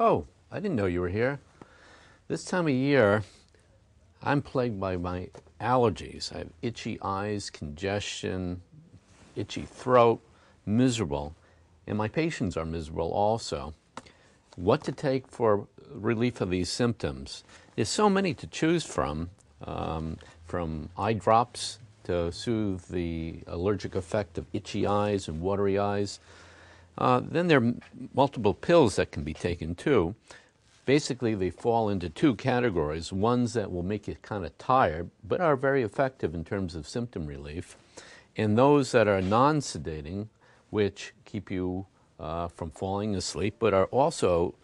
Oh, I didn't know you were here. This time of year, I'm plagued by my allergies. I have itchy eyes, congestion, itchy throat, miserable, and my patients are miserable also. What to take for relief of these symptoms? There's so many to choose from, um, from eye drops to soothe the allergic effect of itchy eyes and watery eyes uh, then there are multiple pills that can be taken too. Basically, they fall into two categories ones that will make you kind of tired, but are very effective in terms of symptom relief, and those that are non sedating, which keep you uh, from falling asleep, but are also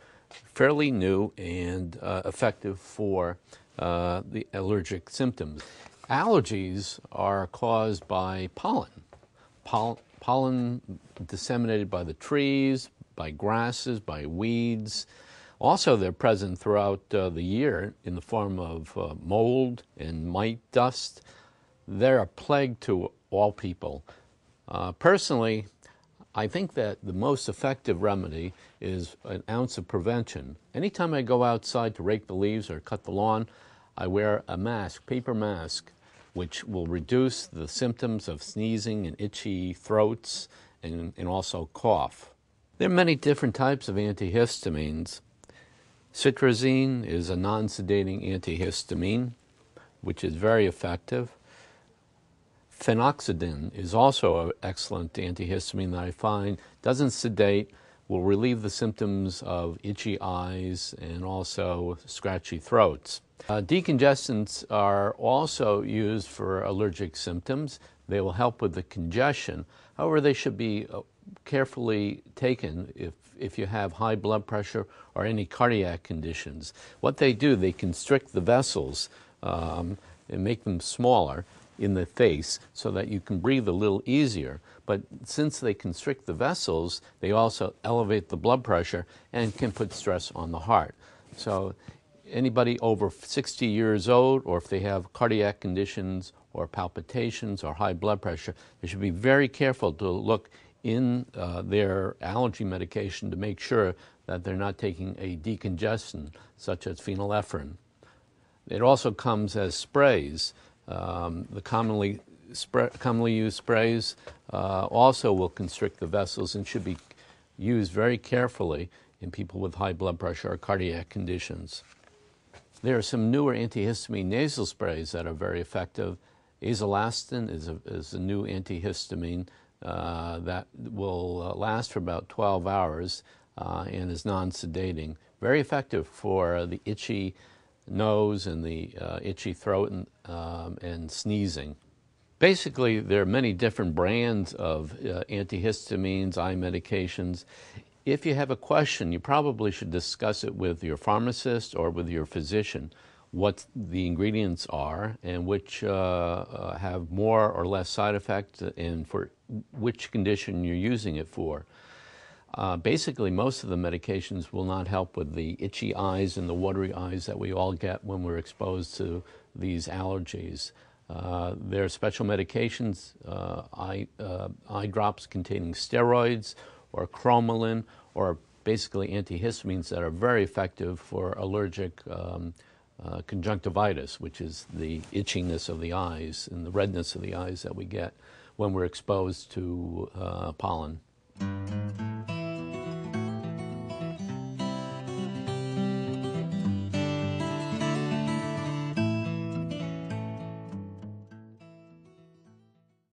fairly new and uh, effective for uh, the allergic symptoms. Allergies are caused by pollen. Pollen pollen disseminated by the trees, by grasses, by weeds. Also, they're present throughout uh, the year in the form of uh, mold and mite dust. They're a plague to all people. Uh, personally, I think that the most effective remedy is an ounce of prevention. Anytime I go outside to rake the leaves or cut the lawn, I wear a mask, paper mask, which will reduce the symptoms of sneezing and itchy throats and, and also cough. There are many different types of antihistamines. Citrazine is a non sedating antihistamine, which is very effective. Phenoxidin is also an excellent antihistamine that I find doesn't sedate will relieve the symptoms of itchy eyes and also scratchy throats. Uh, decongestants are also used for allergic symptoms. They will help with the congestion. However, they should be uh, carefully taken if, if you have high blood pressure or any cardiac conditions. What they do, they constrict the vessels um, and make them smaller in the face so that you can breathe a little easier. But since they constrict the vessels, they also elevate the blood pressure and can put stress on the heart. So anybody over 60 years old or if they have cardiac conditions or palpitations or high blood pressure, they should be very careful to look in uh, their allergy medication to make sure that they're not taking a decongestant such as phenylephrine. It also comes as sprays. Um, the commonly, commonly used sprays uh, also will constrict the vessels and should be used very carefully in people with high blood pressure or cardiac conditions. There are some newer antihistamine nasal sprays that are very effective. Azelastin is a, is a new antihistamine uh, that will uh, last for about 12 hours uh, and is non sedating. Very effective for the itchy nose and the uh, itchy throat and, um, and, sneezing. Basically, there are many different brands of uh, antihistamines, eye medications. If you have a question, you probably should discuss it with your pharmacist or with your physician what the ingredients are and which uh, uh have more or less side effects, and for which condition you're using it for. Uh, basically, most of the medications will not help with the itchy eyes and the watery eyes that we all get when we're exposed to these allergies. Uh, there are special medications, uh, eye, uh, eye drops containing steroids or chromalin or basically antihistamines that are very effective for allergic um, uh, conjunctivitis, which is the itchiness of the eyes and the redness of the eyes that we get when we're exposed to uh, pollen.